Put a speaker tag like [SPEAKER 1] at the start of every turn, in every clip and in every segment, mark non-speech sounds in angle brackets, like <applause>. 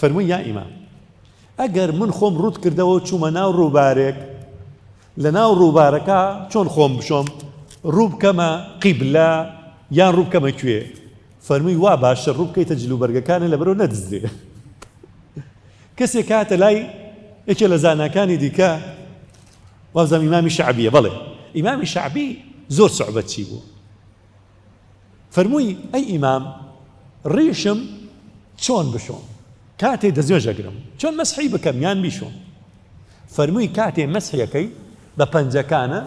[SPEAKER 1] فەرمووی يا إمام أجر من خۆم رود كردو چوومە ناو روبارك لناو روباركا شون خوم بشوم روب كما قبلة يان روب كما بکەمە کوێ فەرمووی وا باشە ڕوو بکەیتە جلوبەرگەکانە لە بەرەوە نەدزدێ <laughs> کەسێک کاتە لای یەکێ لە زانەکانی دیکە وازام ئیمامی إمام شعبية بله شعبی شعبي زور چی بوو فەرمووی ئەی امام ريشم چۆن بشۆم كاتي دەزیێژ ئەگرم چۆن مەسحی بكم یان بيشون فەرمووی كاتي مسحي كي پەنجەکانە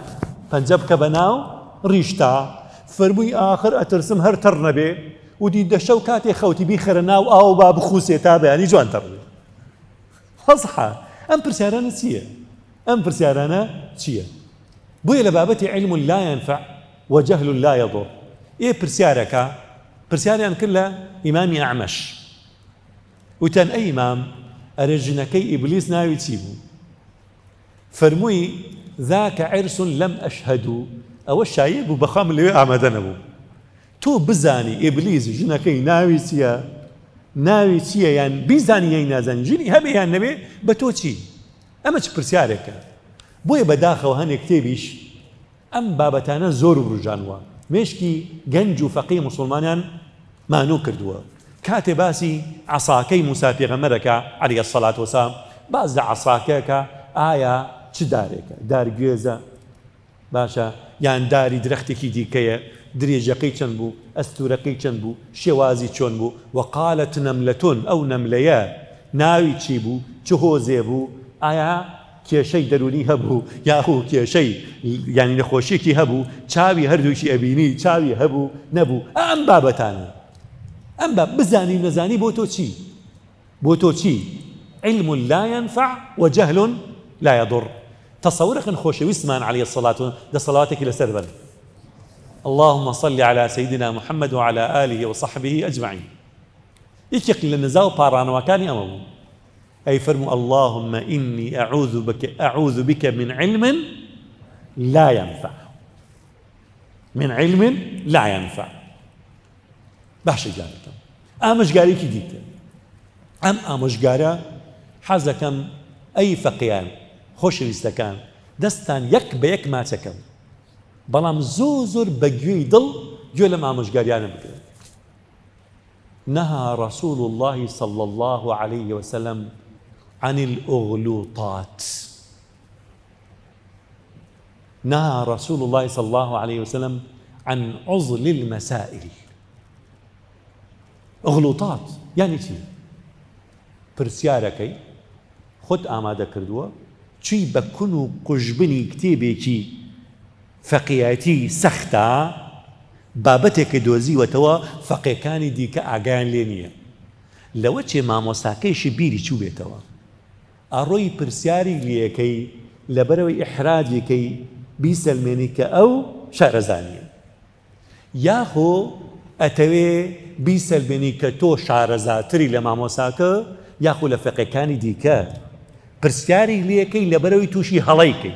[SPEAKER 1] پەنجە بکە بە ناو ڕیشتا آخر اترسم هر ترنبي ودي دشو كاتي خوتي خەوتیبی او باب خوسي با يعني جوان تەڕێ حەزحا ام پرسیارانە چییە؟ ام پرسیارانە چییە؟ بۆیە لبابتي علم لا ينفع وجهل لا يضر إيه پرسیارەکە پرسیاریان کرد امامي اعمش وتەن ئەی مام ئەرە ژنەکەی ئیبلیس ناوی چی بوو فەرمووی ذاکە عرسون لەم ئەشهد و ئەوە شایع بوو بەخام لەوێ ئامادە نەبوو تۆ بزانی ئیبلیس ژنەکەی ناوی چییە ناوی چییە یان بیزانیەی نازان ژنی هەبێ یان نەبێ بە تۆ چی ئەمە چ پرسیارێکە بۆیە بەداخەوە هەندێک کتێبیش ئەم بابەتانە زۆر ڕژانوە مشکی گەنج و فەقی مسلمانیان مانۆ کردووە کاتێ باسی عساکەی موساپیغەمەرەکە علیە سەلات وسام باز لە عساکەکە ئایا چ دارێکە دارگوێزە باشە یان داری درختێکی دیکەیە درێژەکەی چەند بوو ئەستورەکەی چەند بوو شێوازی چۆن بوو وەقالت نەملەتون ئەو نەملەیە ناوی چی بوو چه هۆزێ بوو ئایا کێشەی دەرونی هەبوو یاخوو کێشەی ینی نەخۆشیێکی هەبوو چاوی هەردووکی ئەبینی چاوی هەبوو نەبوو ئەم بابەتانە أم باب بزاني و بوتو تشي بوتو تشي علم لا ينفع وجهل لا يضر تصورك ان وسمان عليه الصلاة صلواتك إلى سربا اللهم صل على سيدنا محمد وعلى آله وصحبه أجمعين يكيق باران وكان أمامه أي فرموا اللهم إني أعوذ بك, أعوذ بك من علم لا ينفع من علم لا ينفع باشا جانبكم ئامژگاریکی دیتە ئەم ئامۆژگارە حەز دەکەم ئەی فەقییان دستان دەستان یەک بە یەک ماچەکەم بەڵام زۆر زۆر بەگوێی دڵ گوێ لە مامۆژگاریانە بکرێت نهى رسول الله صلى الله عليه وسلم عن الأغلوطات نهى رسول الله صلى الله عليه وسلم عن عزل المسائل غلوتات یانی چی پرسیارەکەی خۆت ئامادە کردووە چی بە کون و قژبنی کتێبێکی فەقیەتی سەختە بابەتێکی دۆزیوەتەوە فەقیەکانی دیکە ئاگیان لێ نییە لەوە چێ مامۆساکەیشی بیری چوو بێتەوە ئەڕۆی پرسیاری لیەکەی لەبەرەوەی ئحراجەکەی بیسەلمێنی کە ئەو شارەزانیە یاخۆ ئەتەوێ بیسەلبێنی کە تۆ شارەزاتری لە مامۆساکە یاخو لە فەقەکانی دیکە برسياري ليكي لبروي توشي هەڵیکەی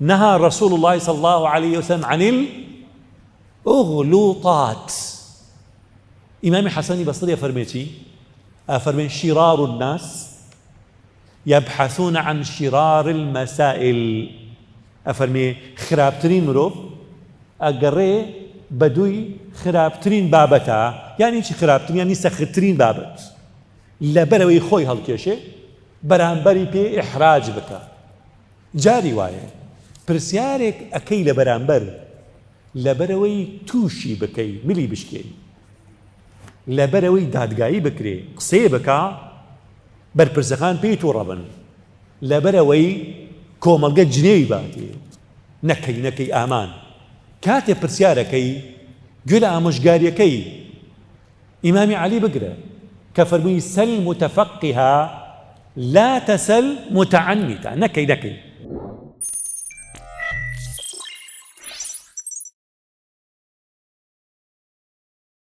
[SPEAKER 1] نەها رسول الله صلى الله عليه وسلم عن الأغلوطات إمام حسن بصري فرميتي أفرمين شرار الناس يبحثون عن شرار المسائل أفرمي خرابترين مروف أقري بە دووی خراپترین بابەتە یانی چی خراپترین ینی سەختترین بابەت لەبەرەوەی خۆی هەڵکێشێ بەرامبەری پێ ئحراج بکە جاری وایە پرسیارێک ئەەکەی لە بەرامبەر لەبەرەوەی تووشی بکەی ملی بشکێن لەبەرەوەی دادگایی بکرێ قسێ بکە بەرپرسەخان پێی تووڕەبن لەبەرەوەی کۆمەلگە جنێوی باتێ نەکەی نەکەی ئامان كاتي برسياركي جل كي امامي علي بقرة كفرمي سل متفقها لا تسل متعنتا نكي دكي